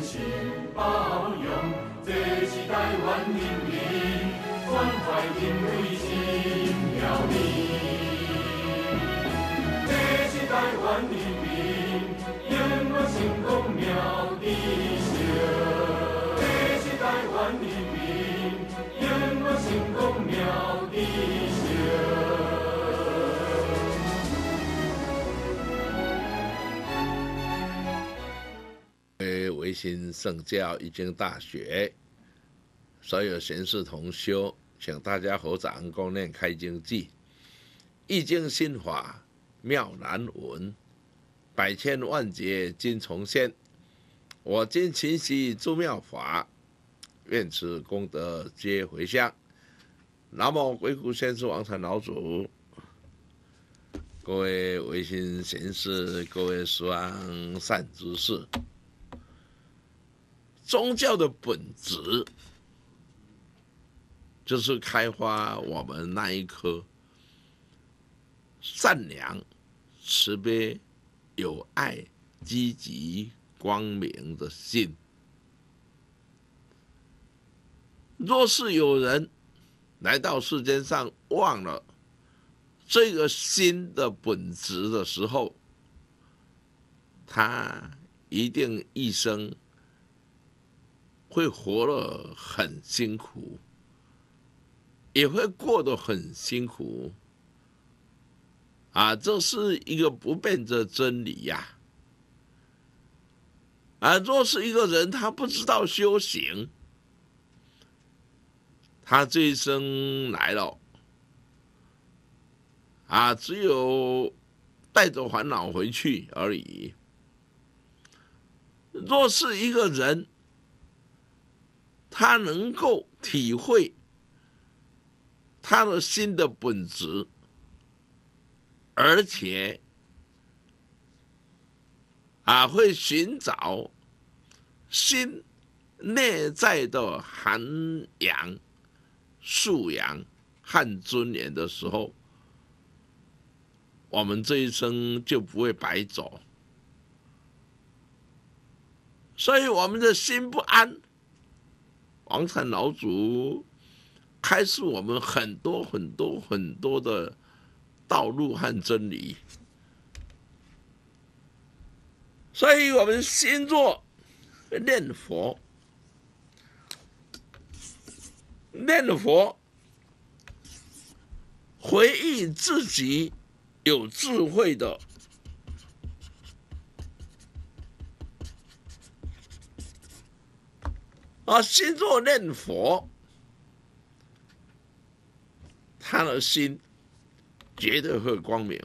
情包容，这是台湾人民关怀并慰新了你，这时代万年。一心圣教已经大学，所有贤士同修，请大家合掌共念开经偈。一经心法妙难闻，百千万劫今重现。我今勤习诸妙法，愿此功德皆回向。那么，鬼谷先师王禅老祖，各位微信贤士，各位善知识。宗教的本质就是开发我们那一颗善良、慈悲、有爱、积极、光明的心。若是有人来到世间上，忘了这个心的本质的时候，他一定一生。会活得很辛苦，也会过得很辛苦，啊，这是一个不变的真理呀。啊，若是一个人他不知道修行，他这一生来了，啊，只有带着烦恼回去而已。若是一个人，他能够体会他的心的本质，而且啊，会寻找心内在的涵养、素养和尊严的时候，我们这一生就不会白走。所以，我们的心不安。王禅老祖开示我们很多很多很多的道路和真理，所以我们先做念佛，念佛，回忆自己有智慧的。啊，心若念佛，他的心绝对会光明。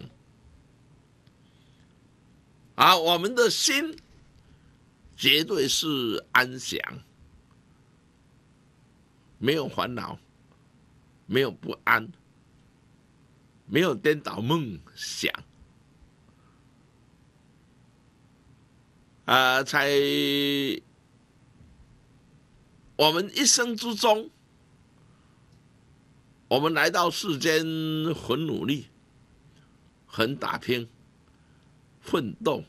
啊，我们的心绝对是安详，没有烦恼，没有不安，没有颠倒梦想。啊，才。我们一生之中，我们来到世间很努力、很打拼、奋斗，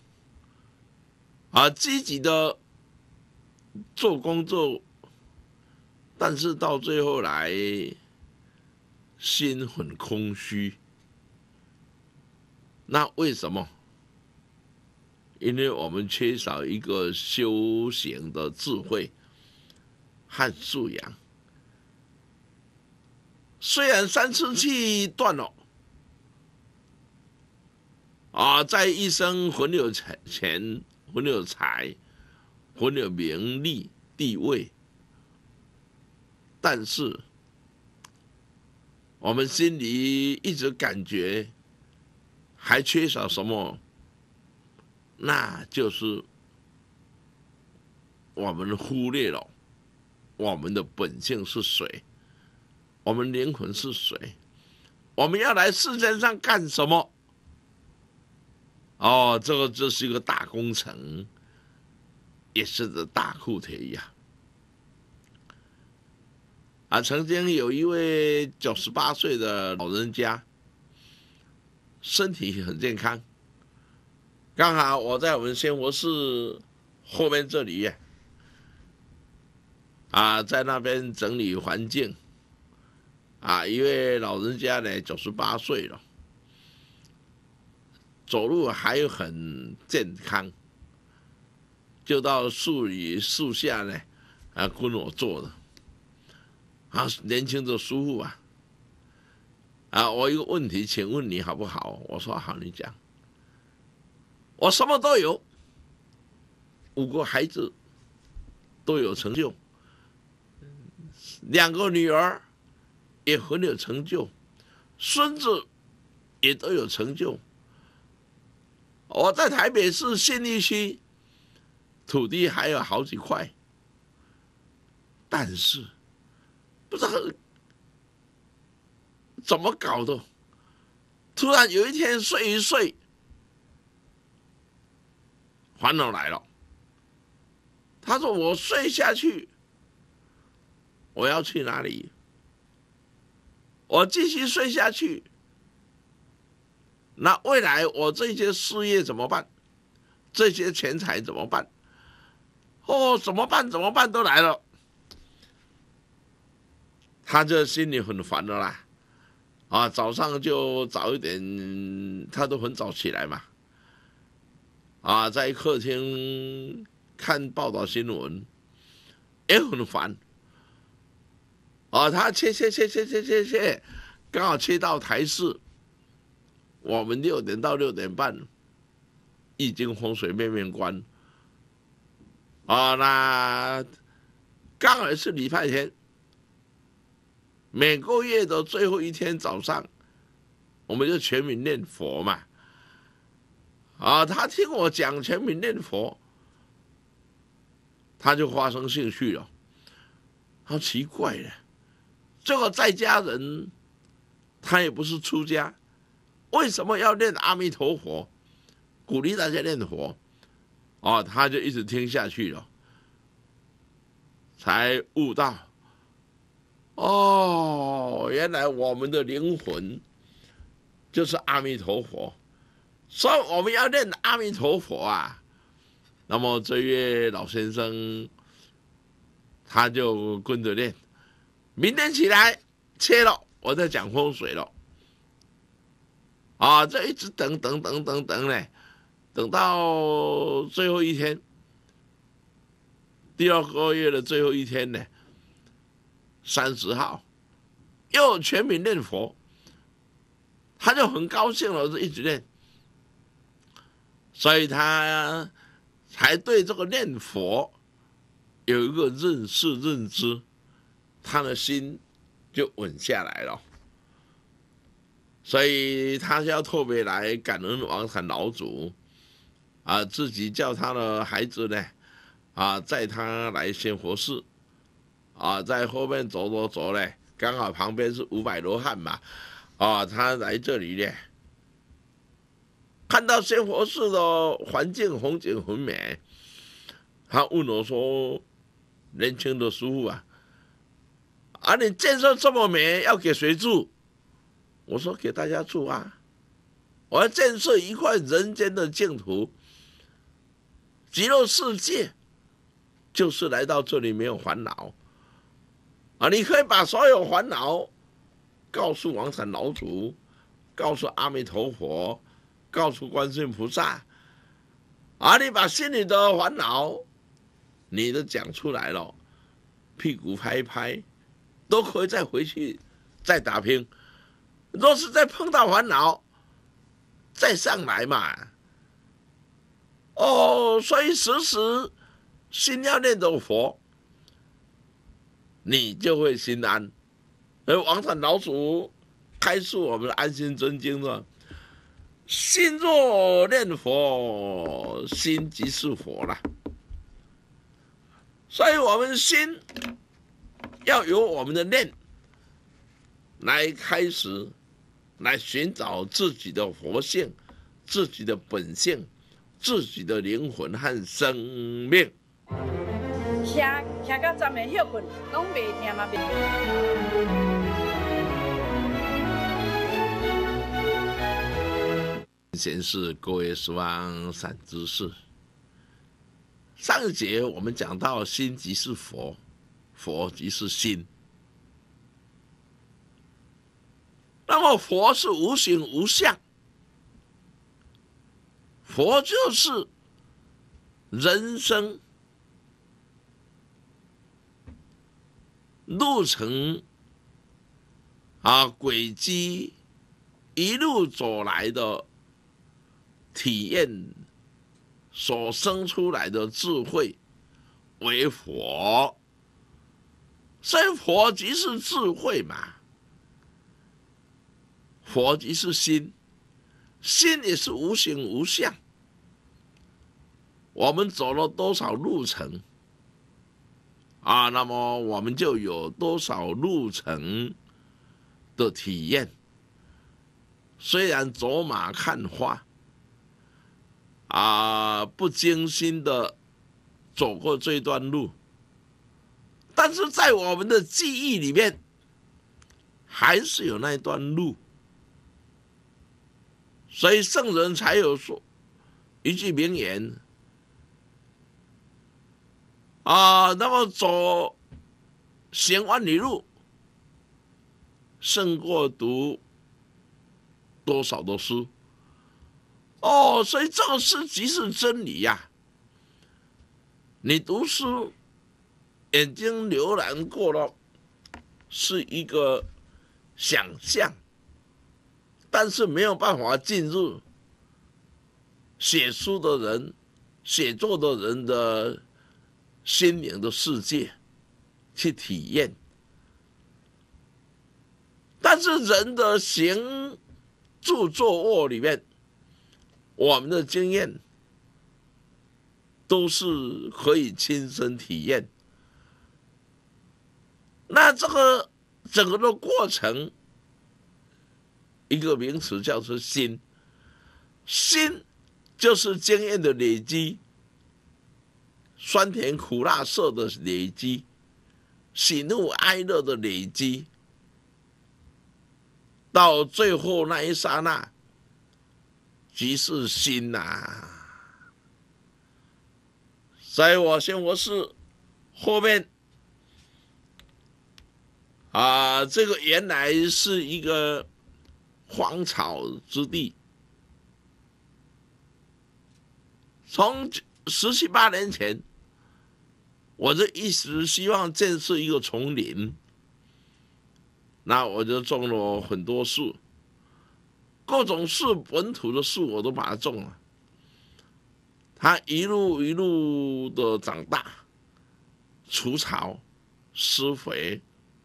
啊，积极的做工作，但是到最后来，心很空虚。那为什么？因为我们缺少一个修行的智慧。汉素养。虽然三次气断了，啊，在一生很有财钱，很有财，很有名利地位，但是我们心里一直感觉还缺少什么，那就是我们忽略了。我们的本性是谁？我们灵魂是谁？我们要来世界上干什么？哦，这个这是一个大工程，也是个大课题呀！啊，曾经有一位九十八岁的老人家，身体很健康，刚好我在我们仙佛寺后面这里。啊，在那边整理环境。啊，一位老人家呢，九十八岁了，走路还很健康，就到树里树下呢，啊，跟我坐的，啊，年轻的舒服啊，啊，我一个问题，请问你好不好？我说好，你讲，我什么都有，五个孩子都有成就。两个女儿也很有成就，孙子也都有成就。我在台北市信义区土地还有好几块，但是不知道怎么搞的。突然有一天睡一睡，烦恼来了。他说：“我睡下去。”我要去哪里？我继续睡下去，那未来我这些事业怎么办？这些钱财怎么办？哦，怎么办？怎么办？都来了，他就心里很烦的啦。啊，早上就早一点，他都很早起来嘛。啊，在客厅看报道新闻，也很烦。啊，他切切切切切切切，刚好切到台式，我们六点到六点半已经洪水面面关。啊，那刚好是礼拜天，每个月的最后一天早上，我们就全民念佛嘛。啊，他听我讲全民念佛，他就发生兴趣了。好奇怪的。这个在家人，他也不是出家，为什么要念阿弥陀佛？鼓励大家念佛，哦，他就一直听下去了，才悟到，哦，原来我们的灵魂就是阿弥陀佛，所以我们要念阿弥陀佛啊。那么这位老先生，他就跟着念。明天起来切了，我在讲风水了。啊，这一直等等等等等呢，等到最后一天，第二个月的最后一天呢，三十号又全民念佛，他就很高兴了，就一直念，所以他才对这个念佛有一个认识认知。他的心就稳下来了，所以他是要特别来感恩王禅老祖，啊，自己叫他的孩子呢，啊，在他来仙佛寺，啊，在后面走走走嘞，刚好旁边是五百罗汉嘛，啊，他来这里呢，看到仙佛寺的环境风景很美，他问我说：“年轻的师傅啊。”而你建设这么美，要给谁住？我说给大家住啊！我要建设一块人间的净土，极乐世界，就是来到这里没有烦恼啊！你可以把所有烦恼告诉王禅老祖，告诉阿弥陀佛，告诉观世音菩萨，啊！你把心里的烦恼，你都讲出来了，屁股拍拍。都可以再回去，再打拼。若是再碰到烦恼，再上来嘛。哦，所以时时心要念着佛，你就会心安。而王禅老祖开示我们《的安心真经》的：“心若念佛，心即是佛了。”所以，我们心。要由我们的念来开始，来寻找自己的佛性、自己的本性、自己的灵魂和生命。先是各位说往善知识。上一节我们讲到心即是佛。佛即是心，那么佛是无形无相，佛就是人生路程啊轨迹一路走来的体验所生出来的智慧为佛。生活即是智慧嘛。佛即是心，心也是无形无相。我们走了多少路程，啊，那么我们就有多少路程的体验。虽然走马看花，啊，不精心的走过这段路。但是在我们的记忆里面，还是有那一段路，所以圣人才有说一句名言啊，那么走行万里路，胜过读多少的书。哦，所以这个诗即是真理呀，你读书。眼睛浏览过了，是一个想象，但是没有办法进入写书的人、写作的人的心灵的世界去体验。但是人的行著作卧里面，我们的经验都是可以亲身体验。那这个整个的过程，一个名词叫做“心”，心就是经验的累积，酸甜苦辣涩的累积，喜怒哀乐的累积，到最后那一刹那，即是心呐。在我先我是后面。啊，这个原来是一个荒草之地。从十七八年前，我就一直希望建设一个丛林，那我就种了很多树，各种树、本土的树我都把它种了。它一路一路的长大，除草、施肥。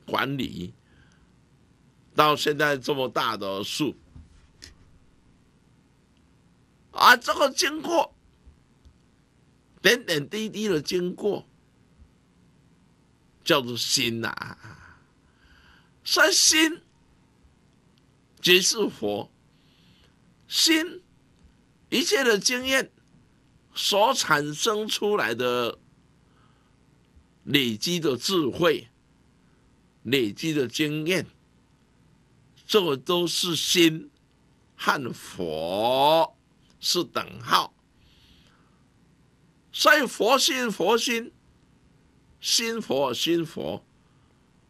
管理到现在这么大的树啊，这个经过点点滴滴的经过，叫做心呐。是心即是佛，心一切的经验所产生出来的累积的智慧。累积的经验，这都是心和佛是等号，所以佛心佛心，心佛心佛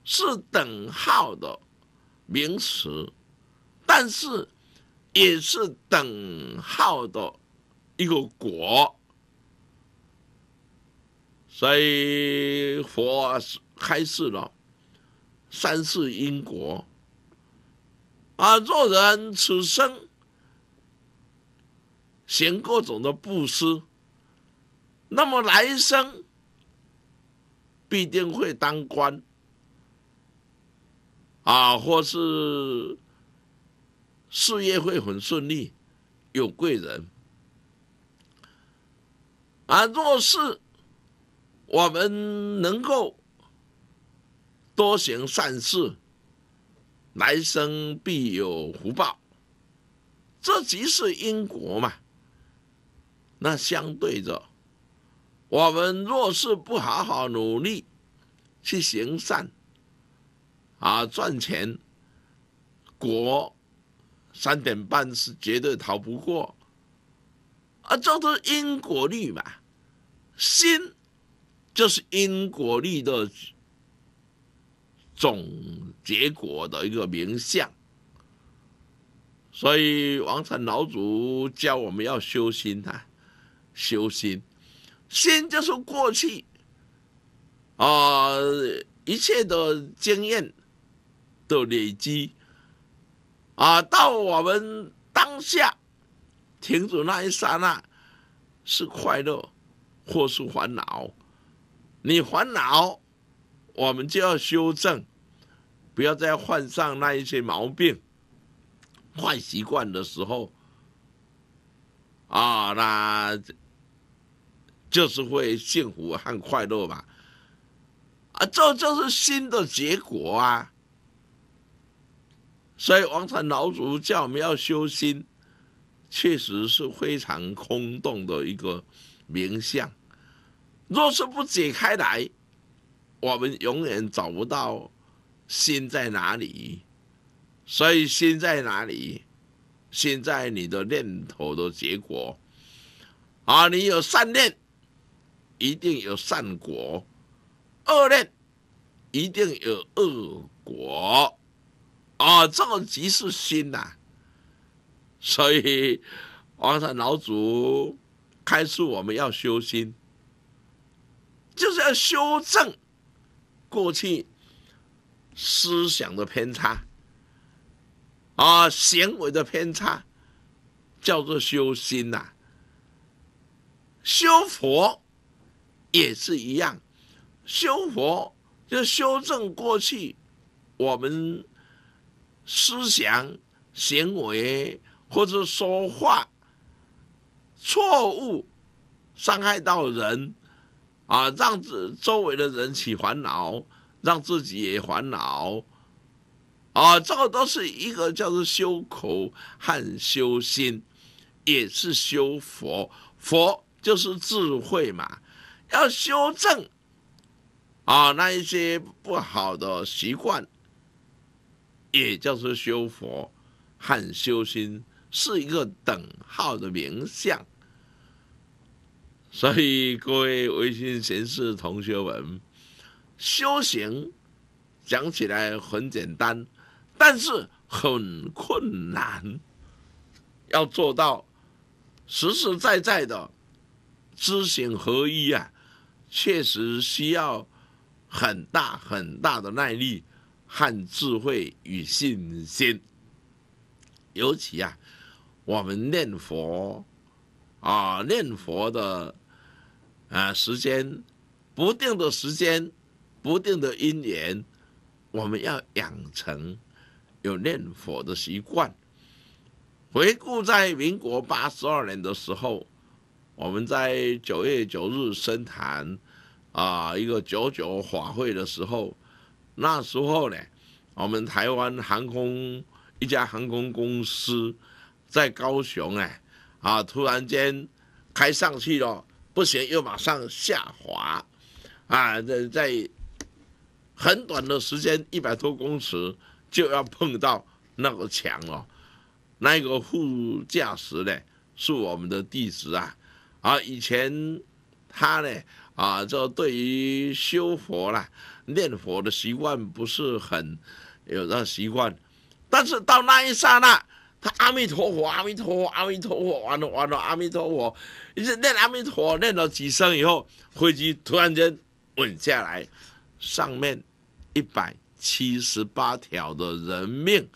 是等号的名词，但是也是等号的一个果，所以佛开示了。三世因果，啊，做人此生行各种的布施，那么来生必定会当官，啊，或是事业会很顺利，有贵人，啊，若是我们能够。多行善事，来生必有福报。这即是因果嘛。那相对着，我们若是不好好努力去行善，啊，赚钱，果三点半是绝对逃不过。啊，这都是因果律嘛。心就是因果律的。总结果的一个名相，所以王禅老祖教我们要修心啊，修心，心就是过去啊一切的经验的累积，啊到我们当下停止那一刹那，是快乐，或是烦恼，你烦恼，我们就要修正。不要再患上那一些毛病、坏习惯的时候，啊，那就是会幸福和快乐吧。啊，这就是新的结果啊。所以，王禅老祖叫我们要修心，确实是非常空洞的一个名相。若是不解开来，我们永远找不到。心在哪里？所以心在哪里？心在你的念头的结果。啊，你有善念，一定有善果；恶念，一定有恶果。啊，这个即是心呐。所以，王上老祖开示我们要修心，就是要修正过去。思想的偏差，啊，行为的偏差，叫做修心呐。修佛也是一样，修佛就修正过去我们思想、行为或者说话错误，伤害到人啊，让周围的人起烦恼。让自己也烦恼，啊，这个都是一个叫做修口和修心，也是修佛。佛就是智慧嘛，要修正，啊，那一些不好的习惯，也叫做修佛和修心，是一个等号的名相。所以各位微信形式同学们。修行讲起来很简单，但是很困难。要做到实实在在的知行合一啊，确实需要很大很大的耐力和智慧与信心。尤其啊，我们念佛啊，念佛的啊时间不定的时间。不定的因缘，我们要养成有念佛的习惯。回顾在民国八十二年的时候，我们在九月九日深坛啊，一个九九法会的时候，那时候呢，我们台湾航空一家航空公司在高雄哎啊，突然间开上去了，不行又马上下滑啊，在在。很短的时间，一百多公尺就要碰到那个墙了。那个副驾驶呢，是我们的弟子啊。啊，以前他呢，啊，就对于修佛啦、念佛的习惯不是很有那习惯。但是到那一刹那，他阿弥陀佛，阿弥陀，佛，阿弥陀佛，完了，完了，阿弥陀佛。一直念阿弥陀，佛，念了几声以后，飞机突然间稳下来，上面。一百七十八条的人命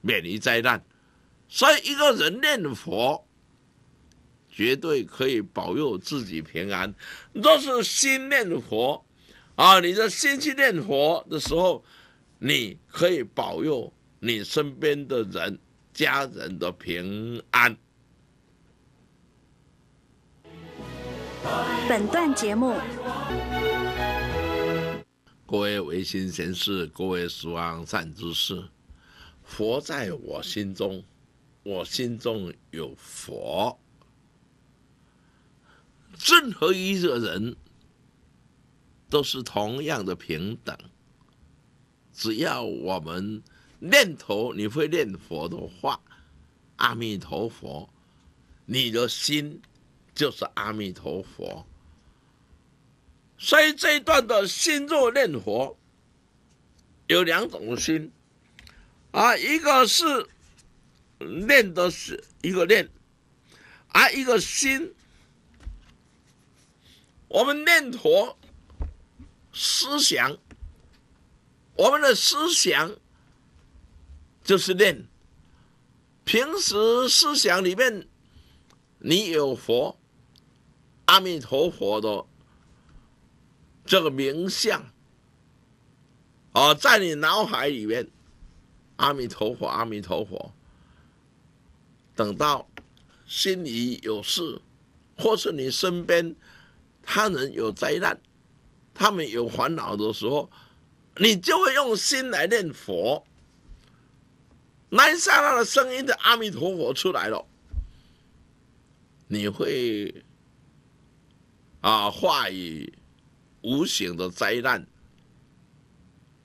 免于灾难，所以一个人念佛，绝对可以保佑自己平安。若是心念佛，啊，你的心去念佛的时候，你可以保佑你身边的人、家人的平安。本段节目。各位唯心贤士，各位行善知识，佛在我心中，我心中有佛。任何一个人都是同样的平等。只要我们念头，你会念佛的话，阿弥陀佛，你的心就是阿弥陀佛。所以这一段的心若念佛，有两种心，啊，一个是念的是一个念，啊，一个心，我们念佛思想，我们的思想就是念，平时思想里面你有佛，阿弥陀佛的。这个名相，哦，在你脑海里面，阿弥陀佛，阿弥陀佛。等到心里有事，或是你身边他人有灾难，他们有烦恼的时候，你就会用心来念佛，南刹那的声音的阿弥陀佛出来了，你会啊话语。无形的灾难，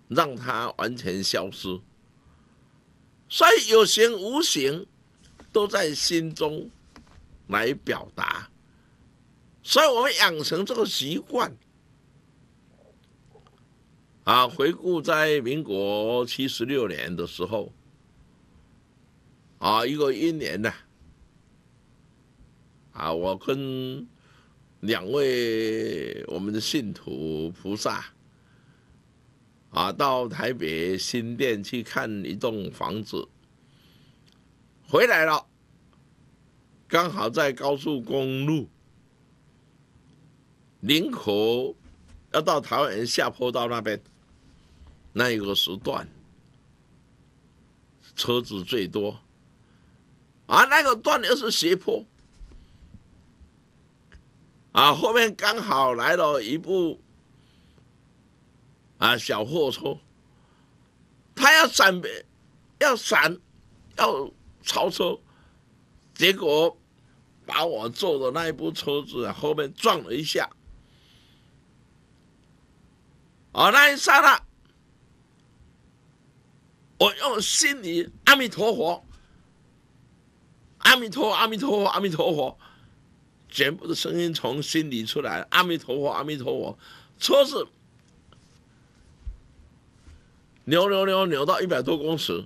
让它完全消失。所以有形无形，都在心中来表达。所以我们养成这个习惯。啊，回顾在民国七十六年的时候，啊，一个一年呢，啊，我跟。两位我们的信徒菩萨啊，到台北新店去看一栋房子，回来了，刚好在高速公路林口要到台湾下坡道那边，那一个时段车子最多，啊，那个段又是斜坡。啊，后面刚好来了一部啊小货车，他要闪别，要闪，要超车，结果把我坐的那一部车子后面撞了一下。啊，那一刹那，我用心里阿弥陀佛，阿弥陀，佛阿弥陀佛，阿弥陀佛。全部的声音从心里出来，阿弥陀佛，阿弥陀佛。车子扭扭扭扭到一百多公尺，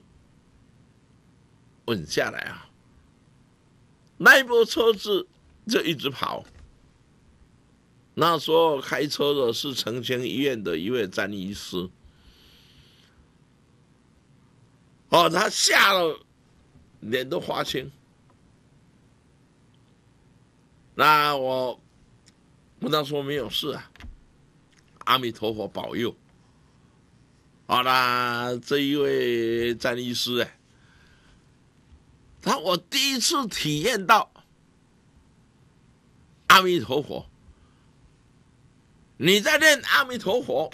稳下来啊。那一波车子就一直跑。那时候开车的是澄清医院的一位张医师，哦，他吓了，脸都花青。那我，我当说没有事啊，阿弥陀佛保佑。好啦，这一位占医师哎，他我第一次体验到阿弥陀佛，你在念阿弥陀佛，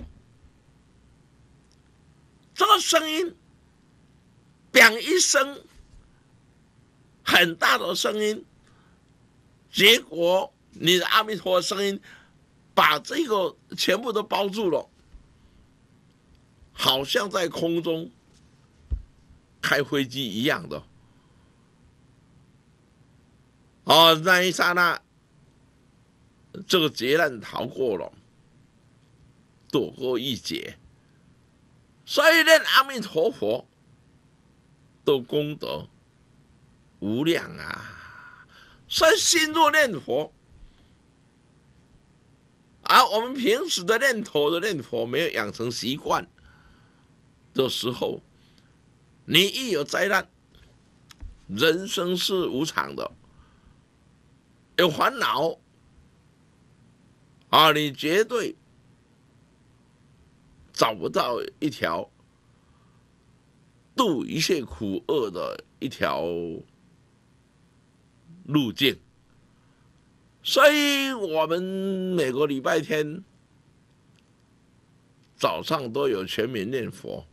这个声音，“讲一声，很大的声音。结果，你的阿弥陀佛声音把这个全部都包住了，好像在空中开飞机一样的，哦，那一刹那，这个劫难逃过了，躲过一劫，所以连阿弥陀佛都功德无量啊。以心若念佛，而我们平时的念头的念佛没有养成习惯的时候，你一有灾难，人生是无常的，有烦恼，啊，你绝对找不到一条度一切苦厄的一条。路径，所以我们每个礼拜天早上都有全民念佛，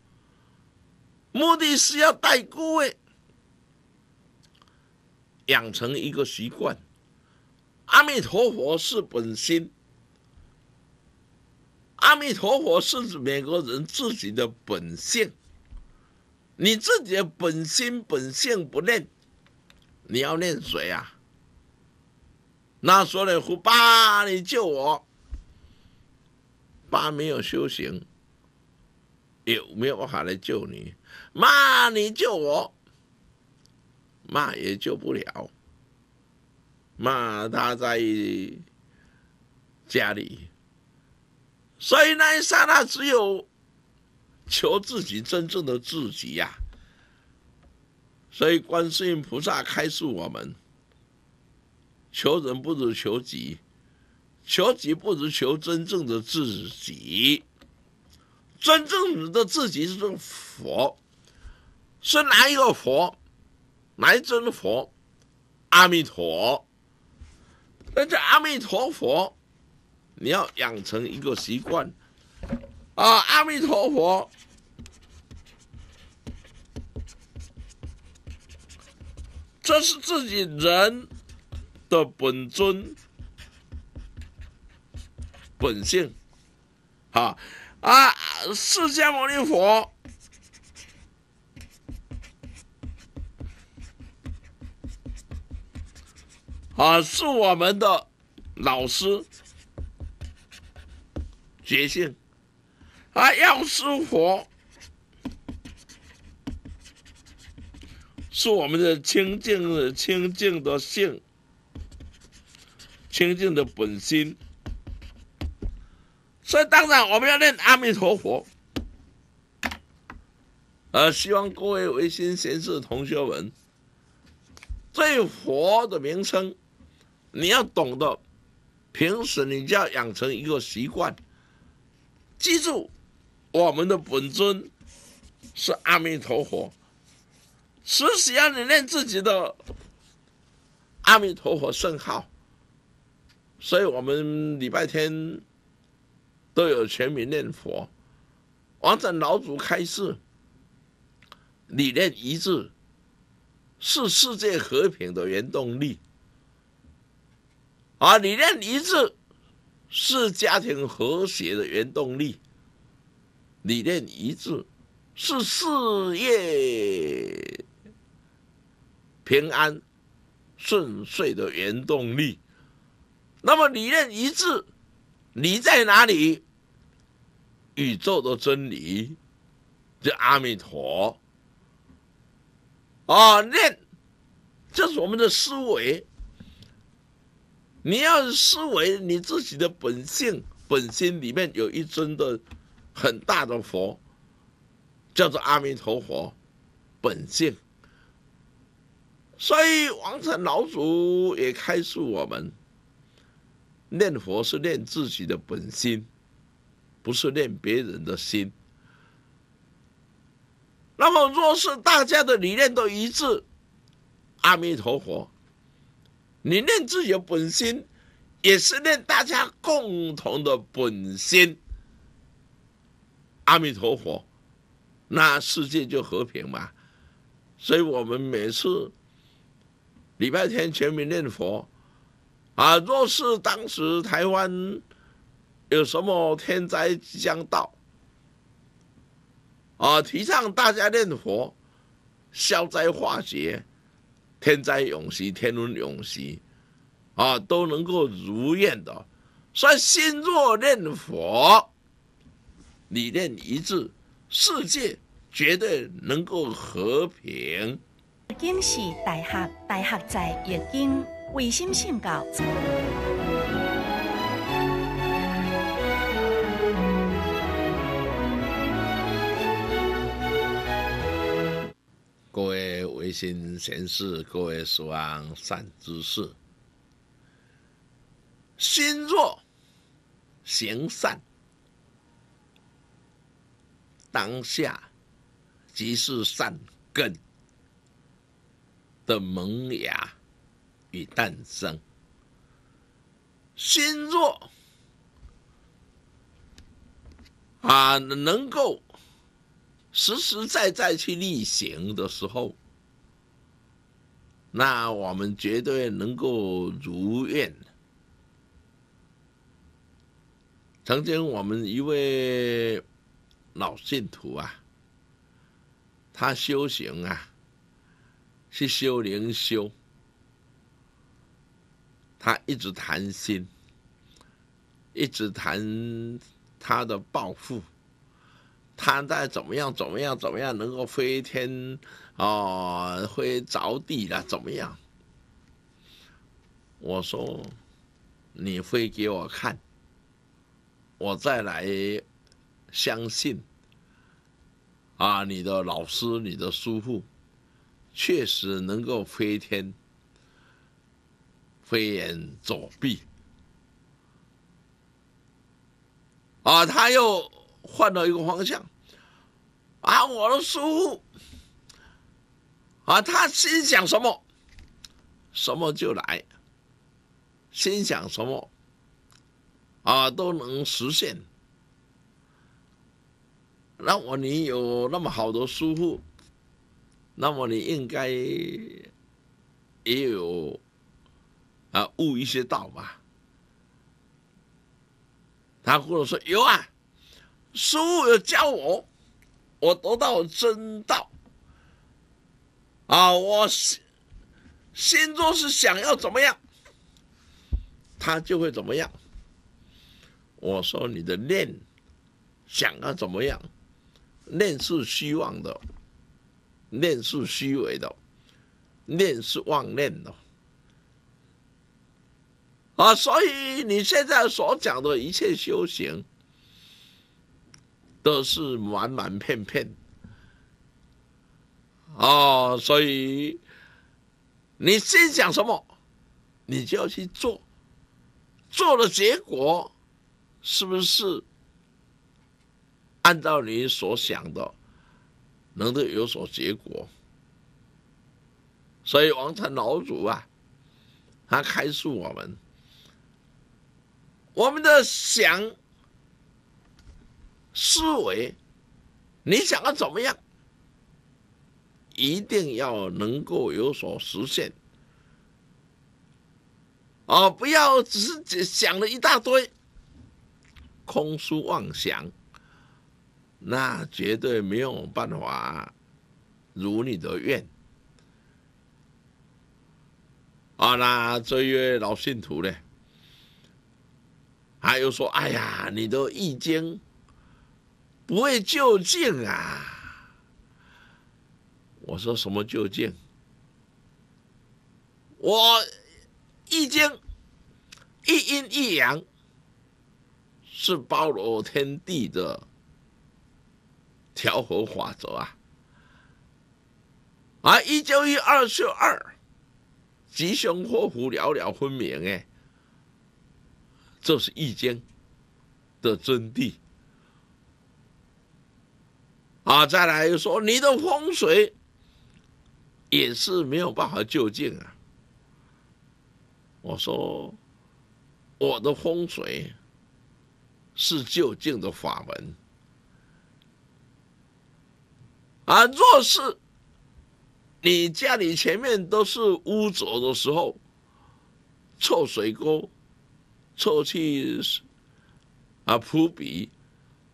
目的是要带各位养成一个习惯。阿弥陀佛是本心，阿弥陀佛是美国人自己的本性，你自己的本心本性不念。你要念谁啊？那说了，父爸，你救我。爸没有修行，也没有法来救你。妈，你救我。妈也救不了。妈，他在家里。所以那一刹那，只有求自己真正的自己呀。所以观世音菩萨开示我们：求人不如求己，求己不如求真正的自己。真正的自己是佛，是哪一个佛？哪一尊佛？阿弥陀，那就阿弥陀佛。你要养成一个习惯，啊，阿弥陀佛。这是自己人的本尊、本性，啊啊！释迦牟尼佛啊，是我们的老师，觉性啊，药师佛。是我们的清净、清净的性、清净的本心，所以当然我们要念阿弥陀佛。呃，希望各位唯心贤士同学们，对佛的名称你要懂得，平时你就要养成一个习惯，记住我们的本尊是阿弥陀佛。时时要你念自己的阿弥陀佛圣号，所以我们礼拜天都有全民念佛，完整老祖开示，理念一致是世界和平的原动力，啊，理念一致是家庭和谐的原动力，理念一致是事业。平安顺遂的原动力，那么理念一致，你在哪里？宇宙的真理，叫阿弥陀。啊，念，这是我们的思维。你要思维你自己的本性，本心里面有一尊的很大的佛，叫做阿弥陀佛，本性。所以，王成老祖也开示我们：念佛是念自己的本心，不是念别人的心。那么，若是大家的理念都一致，阿弥陀佛，你念自己本心，也是念大家共同的本心。阿弥陀佛，那世界就和平嘛。所以我们每次。礼拜天全民念佛，啊！若是当时台湾有什么天灾将到，啊，提倡大家念佛消灾化劫，天灾永息，天伦永息，啊，都能够如愿的。所以心若念佛，理念一致，世界绝对能够和平。经是大合，大合在一经。卫心信教，各位为心贤士，各位所行善知识，心若行善，当下即是善根。的萌芽与诞生，心若啊，能够实实在在去逆行的时候，那我们绝对能够如愿。曾经我们一位老信徒啊，他修行啊。去修灵修，他一直谈心，一直谈他的抱负，他在怎么样怎么样怎么样能够飞天啊，飞着地了怎么样？我说，你飞给我看，我再来相信啊，你的老师，你的师傅。确实能够飞天，飞檐走壁啊！他又换了一个方向啊！我的师傅啊，他心想什么，什么就来；心想什么啊，都能实现。那我你有那么好的师傅？那么你应该也有啊悟一些道吧。他跟我说有啊，师傅教我，我得到真道啊，我心中是想要怎么样，他就会怎么样。我说你的念想要怎么样，念是虚妄的。念是虚伪的，念是妄念的，啊！所以你现在所讲的一切修行，都是满满片片。啊！所以你先想什么，你就要去做，做的结果是不是按照你所想的？能够有所结果，所以王禅老祖啊，他开示我们：我们的想思维，你想要怎么样，一定要能够有所实现啊！不要只是想了一大堆空虚妄想。那绝对没有办法如你的愿啊！那这位老信徒呢，他又说：“哎呀，你的易经不会就近啊！”我说：“什么就近？我易经一阴一阳，是包罗天地的。”调和法则啊，啊一就一，二就二，吉凶祸福了了分明哎，这是易经的真谛。好，再来说你的风水也是没有办法就近啊。我说我的风水是就近的法门。啊，若是你家里前面都是污浊的时候，臭水沟、臭气啊扑鼻，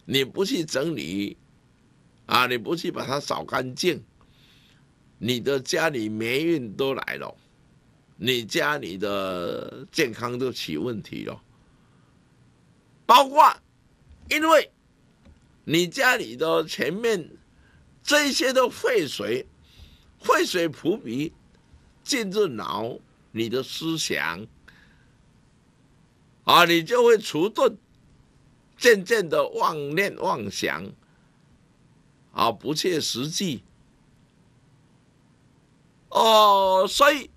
你不去整理，啊，你不去把它扫干净，你的家里霉运都来了，你家里的健康都起问题了，包括因为你家里的前面。这些的废水，废水扑鼻，进入脑，你的思想，啊，你就会除钝，渐渐的妄念妄想，啊，不切实际，哦，所以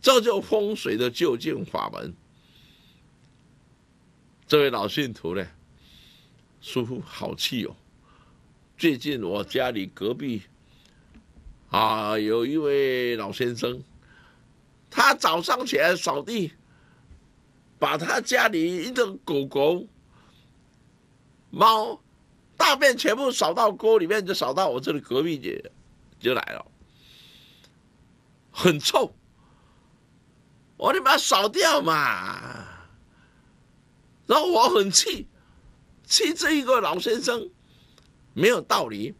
这就风水的究竟法门。这位老信徒呢，舒服好气哦。最近我家里隔壁，啊，有一位老先生，他早上起来扫地，把他家里一只狗狗、猫，大便全部扫到锅里面，就扫到我这里隔壁去，就来了，很臭，我得把它扫掉嘛，然后我很气，气这一个老先生。没有道理。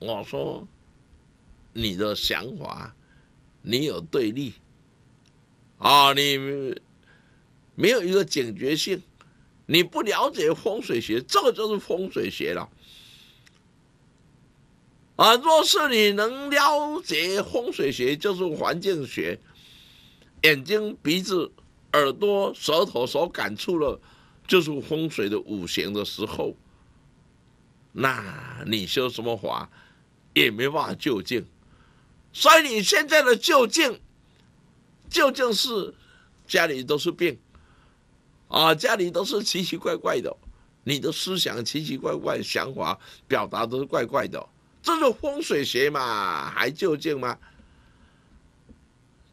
我说，你的想法，你有对立，啊，你没有一个警觉性，你不了解风水学，这个就是风水学了。啊，若是你能了解风水学，就是环境学，眼睛、鼻子、耳朵、舌头所感触了，就是风水的五行的时候。那你修什么法，也没办法究竟。所以你现在的究竟，究竟是家里都是病啊，家里都是奇奇怪怪的，你的思想奇奇怪怪，想法表达都是怪怪的，这是风水学嘛？还究竟吗？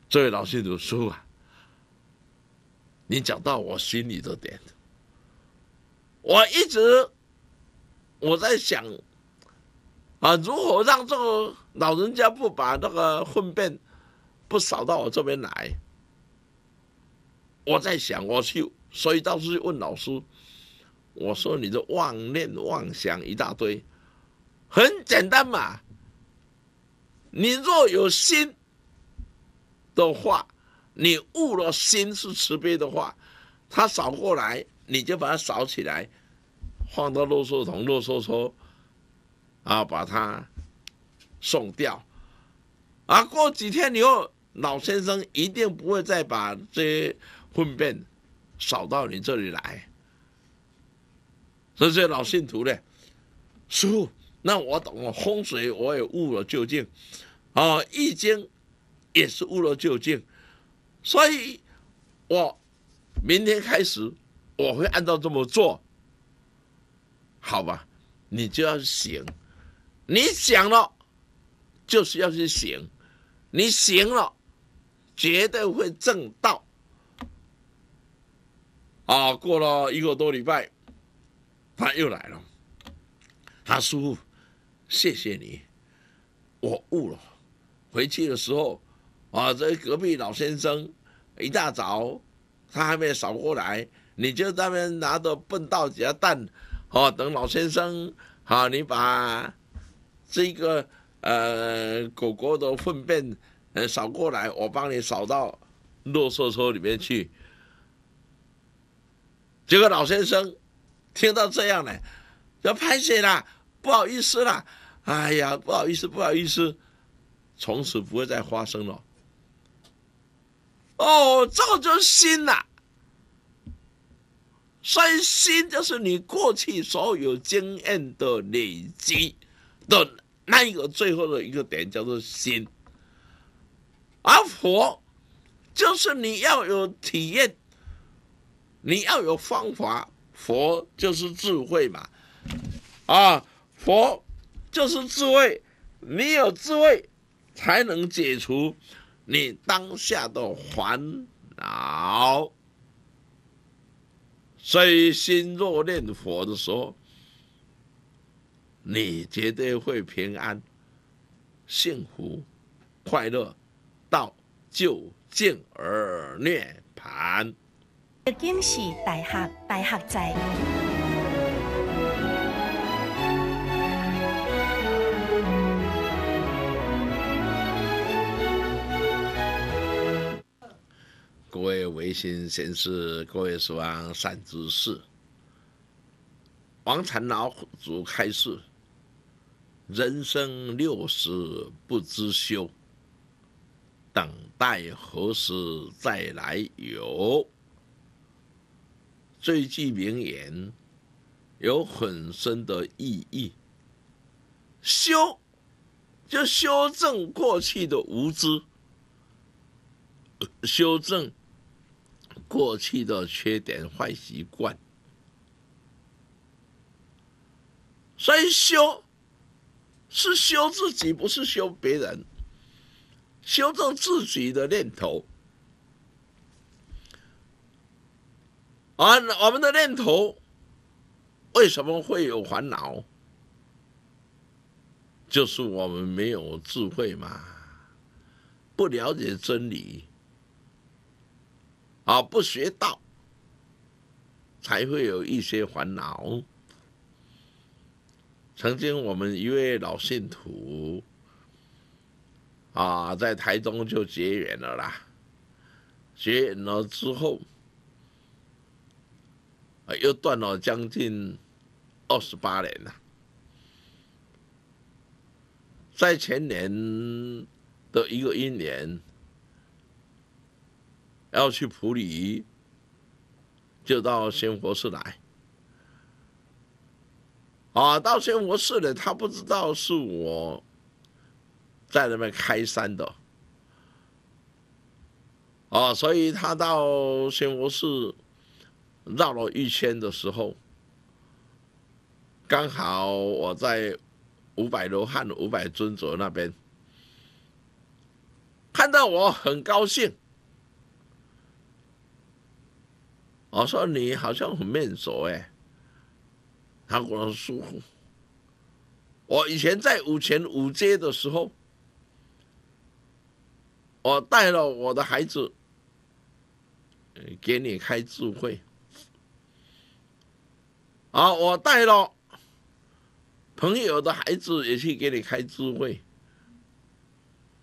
这位老师读书啊，你讲到我心里的点，我一直。我在想，啊，如何让这个老人家不把那个粪便不扫到我这边来？我在想，我去，所以到处去问老师：“我说你的妄念妄想一大堆，很简单嘛。你若有心的话，你悟了心是慈悲的话，他扫过来，你就把它扫起来。”放到垃圾桶，啰嗦嗦，啊，把它送掉，啊，过几天以后，老先生一定不会再把这些粪便扫到你这里来。这些老信徒呢，叔，那我懂了，风水我也悟了究竟，啊，《易经》也是悟了究竟，所以，我明天开始我会按照这么做。好吧，你就要行，你想了，就是要去行，你行了，绝对会正道。啊，过了一个多礼拜，他又来了，他说谢谢你，我悟了。回去的时候，啊，这隔壁老先生一大早，他还没扫过来，你就那边拿着笨到家蛋。哦，等老先生，好，你把这个呃狗狗的粪便扫过来，我帮你扫到垃圾车里面去。结果老先生听到这样呢，要拍谁啦，不好意思啦，哎呀，不好意思，不好意思，从此不会再发生了。哦，这就是心呐。身心就是你过去所有经验的累积的那一个最后的一个点，叫做心。而佛就是你要有体验，你要有方法，佛就是智慧嘛。啊，佛就是智慧，你有智慧才能解除你当下的烦恼。所以，心若念佛的时候，你绝对会平安、幸福、快乐，到究竟而涅盘。今是大合大合在。各位维新贤士，各位死亡善知识，王禅老祖开示：“人生六十不知休，等待何时再来游。”这句名言有很深的意义，修就修正过去的无知，修正。过去的缺点、坏习惯，所以修是修自己，不是修别人，修正自己的念头。啊，我们的念头为什么会有烦恼？就是我们没有智慧嘛，不了解真理。啊，不学道，才会有一些烦恼。曾经我们一位老信徒啊，在台中就结缘了啦，结缘了之后，啊，又断了将近二十八年了。在前年的一个一年。要去普里，就到仙佛寺来。啊，到仙佛寺呢，他不知道是我在那边开山的。啊，所以他到仙佛寺绕了一圈的时候，刚好我在五百罗汉、五百尊者那边看到，我很高兴。我说你好像很面熟哎，他跟我说，我以前在五前五街的时候，我带了我的孩子，给你开智慧。啊，我带了朋友的孩子也去给你开智慧。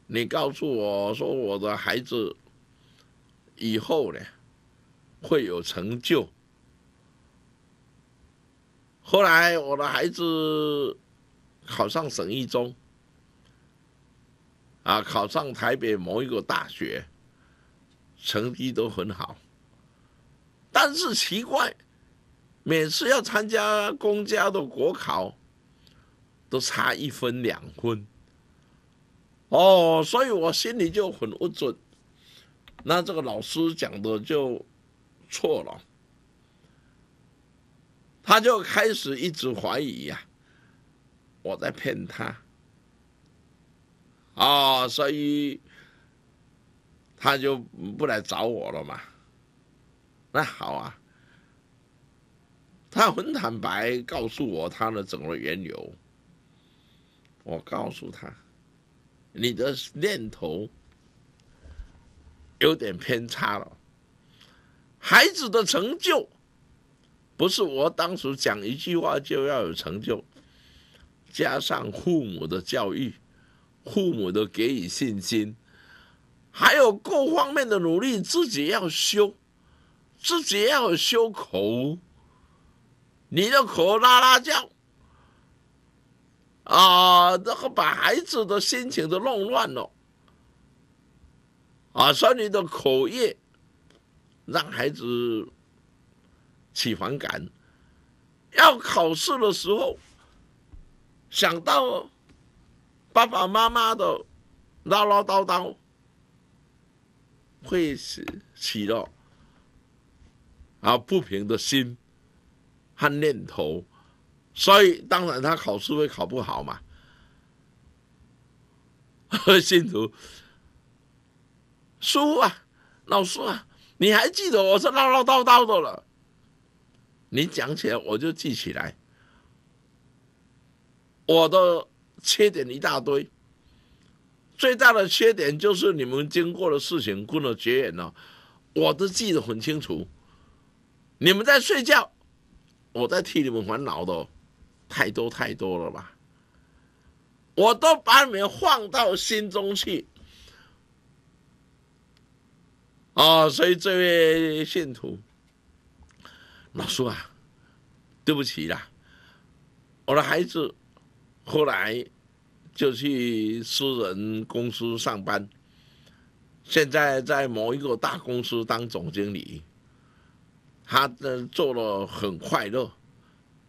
你告诉我说我的孩子以后呢？会有成就。后来我的孩子考上省一中，啊，考上台北某一个大学，成绩都很好，但是奇怪，每次要参加公家的国考，都差一分两分，哦，所以我心里就很不准。那这个老师讲的就。错了，他就开始一直怀疑呀，我在骗他，啊，所以他就不来找我了嘛。那好啊，他很坦白告诉我他的整个缘由，我告诉他，你的念头有点偏差了。孩子的成就，不是我当时讲一句话就要有成就。加上父母的教育，父母的给予信心，还有各方面的努力，自己要修，自己要修口。你的口拉拉叫，啊，然后把孩子的心情都弄乱了，啊，说你的口业。让孩子起反感，要考试的时候，想到爸爸妈妈的唠唠叨叨，会起起到啊不平的心和念头，所以当然他考试会考不好嘛。信徒输啊，老师啊。你还记得我是唠唠叨叨的了？你讲起来我就记起来，我的缺点一大堆。最大的缺点就是你们经过的事情，过了绝远了，我都记得很清楚。你们在睡觉，我在替你们烦恼的，太多太多了吧？我都把你们放到心中去。啊，所以这位信徒老叔啊，对不起啦，我的孩子后来就去私人公司上班，现在在某一个大公司当总经理，他呢做了很快乐，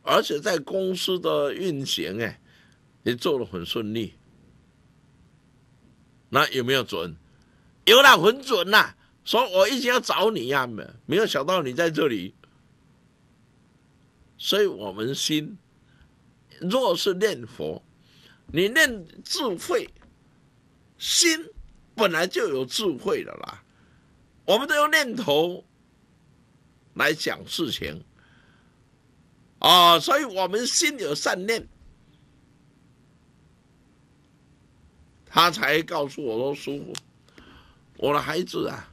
而且在公司的运行哎也做了很顺利，那有没有准？有啦，很准呐。说我一直要找你呀，没没有想到你在这里。所以我们心若是念佛，你念智慧心本来就有智慧的啦。我们都用念头来讲事情啊，所以我们心有善念，他才告诉我说：“师傅，我的孩子啊。”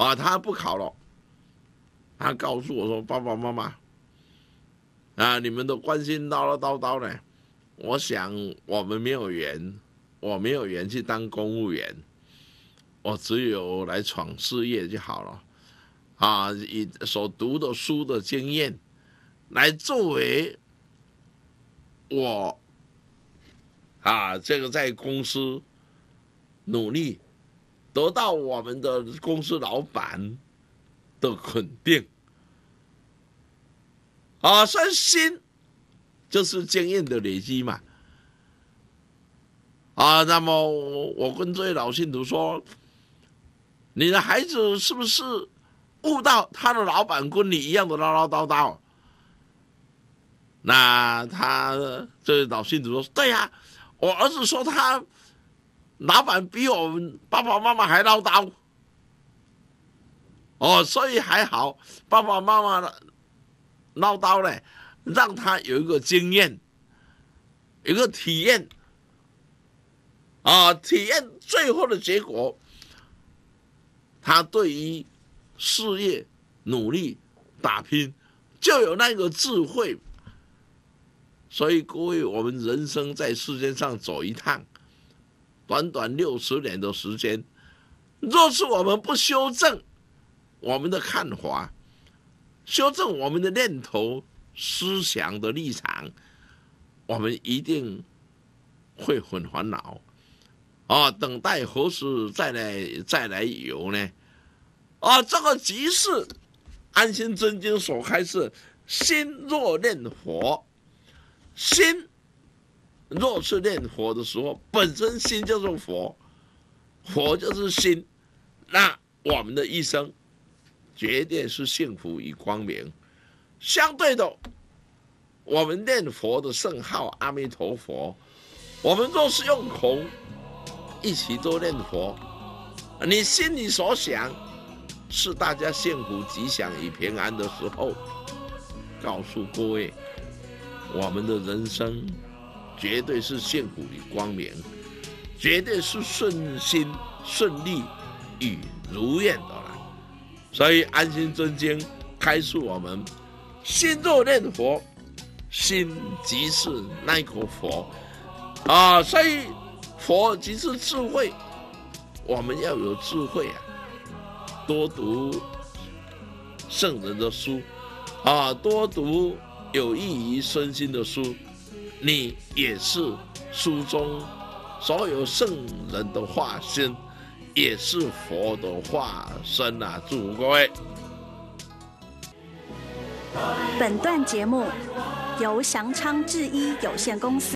啊，他不考了。他告诉我说：“爸爸妈妈，啊，你们都关心唠唠叨叨的。我想我们没有缘，我没有缘去当公务员，我只有来闯事业就好了。啊，以所读的书的经验，来作为我，啊，这个在公司努力。”得到我们的公司老板的肯定，啊，所心就是经验的累积嘛，啊，那么我跟这位老信徒说，你的孩子是不是悟到他的老板跟你一样的唠唠叨叨？那他这位老信徒说，对呀，我儿子说他。老板比我们爸爸妈妈还唠叨，哦，所以还好，爸爸妈妈唠叨嘞，让他有一个经验，一个体验，啊，体验最后的结果，他对于事业努力打拼就有那个智慧，所以各位，我们人生在世界上走一趟。短短六十年的时间，若是我们不修正我们的看法，修正我们的念头、思想的立场，我们一定会很烦恼。啊，等待何时再来再来游呢？啊，这个即是安心真经所开示：心若念佛，心。若是念佛的时候，本身心就是佛，佛就是心，那我们的一生绝对是幸福与光明。相对的，我们念佛的圣号阿弥陀佛，我们若是用口一起多念佛，你心里所想是大家幸福、吉祥与平安的时候，告诉各位，我们的人生。绝对是幸福与光明，绝对是顺心顺利与如愿的了。所以安心真经开示我们：心若念佛，心即是那个佛啊。所以佛即是智慧，我们要有智慧啊，多读圣人的书啊，多读有益于身心的书。你也是书中所有圣人的化身，也是佛的化身啊！各位，本段节目由祥昌制衣有限公司。